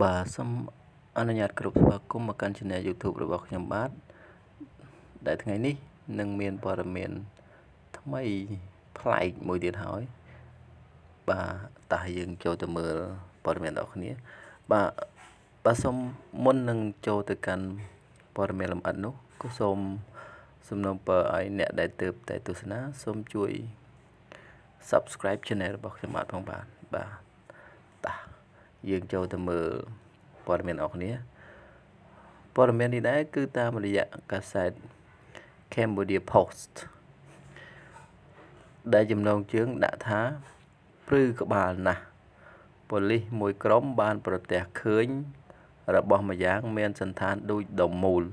បាទសូមអនុញ្ញាតគ្រប់ស្វាគមន៍មកកាន់ Channel YouTube របស់ខ្ញុំបាទដែលថ្ងៃនេះនឹងមានព័ត៌មាន ថ្មីប្លែកមួយទៀតហើយបាទតោះយើងចូលទៅមើលព័ត៌មានរបស់គ្នា បាទបាទសូមមុននឹងចូលទៅកាន់ព័ត៌មានលម្អិតនោះក៏សូមសំណូមពរឲ្យអ្នកដែលទើបតែទស្សនាសូមជួយ Subscribe Channel របស់ខ្ញុំបាទផងបាទបាទយើងចូលទៅមើលព័ត៌មានអរគ្នាព័ត៌មាននេះដែរគឺតាមរយៈកាសែត Cambodia Post ដែលចំណងជើងដាក់ថាព្រឺក្បាលណាស់ប៉ូលីសមួយក្រុមបានប្រទះឃើញ របស់ម្យ៉ាងមានសន្តានដូចដុំមូល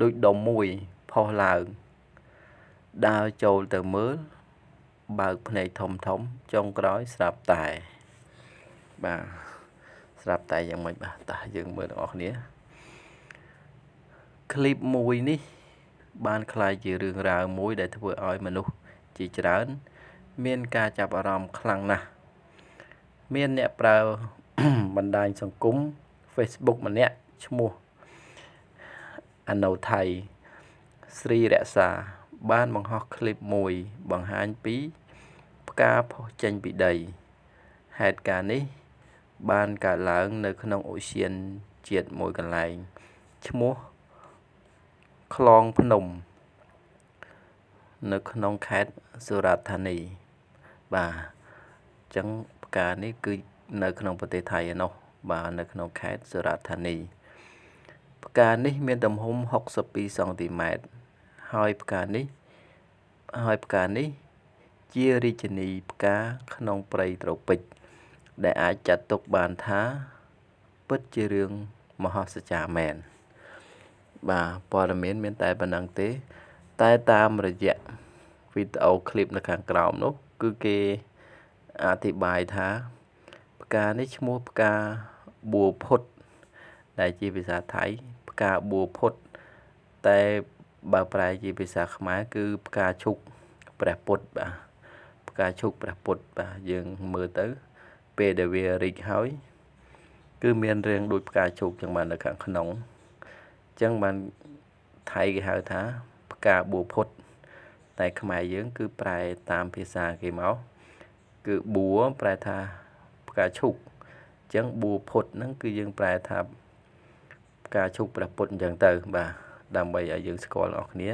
ដូចដុំមួយផុសឡើង ដើរចូលទៅមើលបើកភ្នែកធំធំចុងក្រោយស្រាប់តែបាទស្រាប់តែយ៉ាងម៉េចបាទតាយើងមើលបងប្អូនគ្នាคลิปមួយនេះ បានคล้ายជារឿងរ៉ាវមួយ ដែលធ្វើឲ្យមនុស្សជាច្រើន មានការចាប់អារម្មណ៍ខ្លាំងណាស់មានអ្នកប្រើបណ្ដាញសង្គម Facebook ម្នាក់ឈ្មោះអណូថៃស្រីរក្សា បានបង្ហោះคลิปមួយបង្ហាញពីផ្កាផុសចេញពីដីហេតុការណ៍នេះបានកើតឡើង នៅ ក្នុងអូសៀនជាតិមួយកន្លែងឈ្មោះខ្លងភ្នំនៅក្នុងខេត្តសុរាធនី បាទអញ្ចឹងផ្កានេះគឺ នៅ ក្នុងប្រទេសថៃឯណោះបាទនៅក្នុងខេត្តសុរាធនីផ្កានេះ មានទំហំ62សង់ទីម៉ែត្រហើយផ្កានេះ ហើយផ្កានេះ ជារាជិនីផ្កាក្នុងព្រៃត្រូពិចដែលអាចចាត់ទុកបានថា ពិតជារឿងមហោសច្ចាមែនបាទព័ត៌មានមានតែប៉ុណ្ណឹងទេ តែតាមរយៈវីដេអូឃ្លីបនៅខាងក្រោមនោះ គឺគេអធិប្បាយថាផ្កានេះឈ្មោះផ្កាបួផុត ដែលជាភាសាថៃផ្កាបួផុត តែបើប្រែជាភាសាខ្មែរគឺផ្កាឈុកព្រះពុទ្ធបាទផ្កាឈុកព្រះពុទ្ធបាទយើងមើលទៅពេលដែលវារីកហើយគឺមានរាងដូចផ្កាឈូកចឹងបាននៅខាងក្នុងចឹងបានថៃគេហៅថាផ្កាបួផុតតែខ្មែរយើង គឺប្រែតាមភាសាគេមកគឺបួប្រែថាផ្កាឈូកចឹងបួផុតហ្នឹងគឺយើងប្រែថាផ្កាឈូកព្រះពុទ្ធអញ្ចឹងទៅ បាទដើម្បីឲ្យយើងស្គាល់អស់គ្នា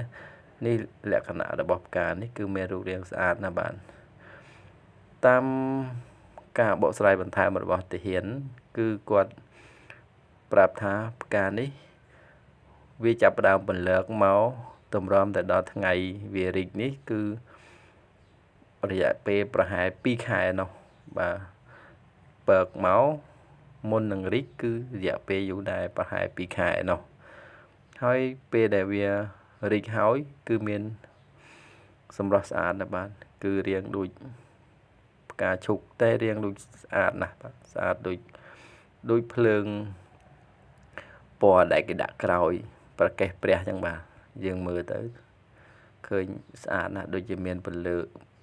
នេះលក្ខណៈរបស់ផ្កានេះគឺមានរូបរាងស្អាតណាស់បាទតាមការបកស្រាយបន្ថែមរបស់ទាហានគឺគាត់ប្រាប់ថាផ្កានេះ វាចាប់ផ្ដើមពន្លើកមកតម្រាំតែដល់ថ្ងៃវារីកនេះ គឺរយៈពេលប្រហែល2ខែនោះបាទបើកមកមុននឹងរីកគឺរយៈពេលយូរដែរប្រហែល2ខែនោះហើយពេលដែលវារីកហើយគឺមានសម្រស់ស្អាតណាស់បាទគឺរៀងដូចផ្កាឈូកតែរាងដូចស្អាតណាស់បាទស្អាតដូចដូចភ្លើងពណ៌ដែលគេដាក់ក្រោយ ប្រកេះព្រះចឹងបាទយើងមើលទៅឃើញស្អាតណាស់ដូចជាមានពលឺ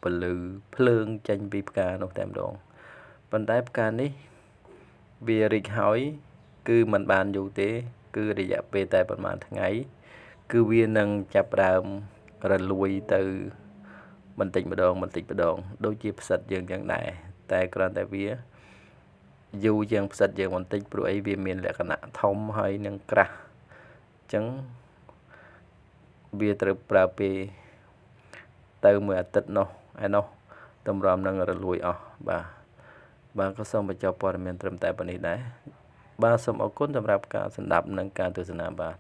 ពលឺភ្លើងចេញពីផ្កានោះតែម្ដងប៉ុន្តែផ្កានេះ វារីកហើយគឺมันបានយូរទេ គឺរយៈពេលតែប្រហែលថ្ងៃ គឺវានឹងចាប់ដើមរលួយទៅបន្តិចម្ដងបន្តិចម្ដងដូចជាផ្សិតយើងយ៉ាងដែរតែគ្រាន់តែវាយូរជាង ផ្សិតយើងបន្តិចព្រោះអីវាមាន លក្ខណៈធំហើយនឹងក្រាស់អញ្ចឹងវាត្រូវប្រើពេលទៅមួយអាទិត្យនោះឯនោះតម្រាំនឹងរលួយអស់បាទបាទក៏សូមបញ្ចប់ព័ត៌មានត្រឹមតែប៉ុណ្នេះដែរបាទសូមអរគុណសម្រាប់ការសម្ដាប់និងការទស្សនាបាទ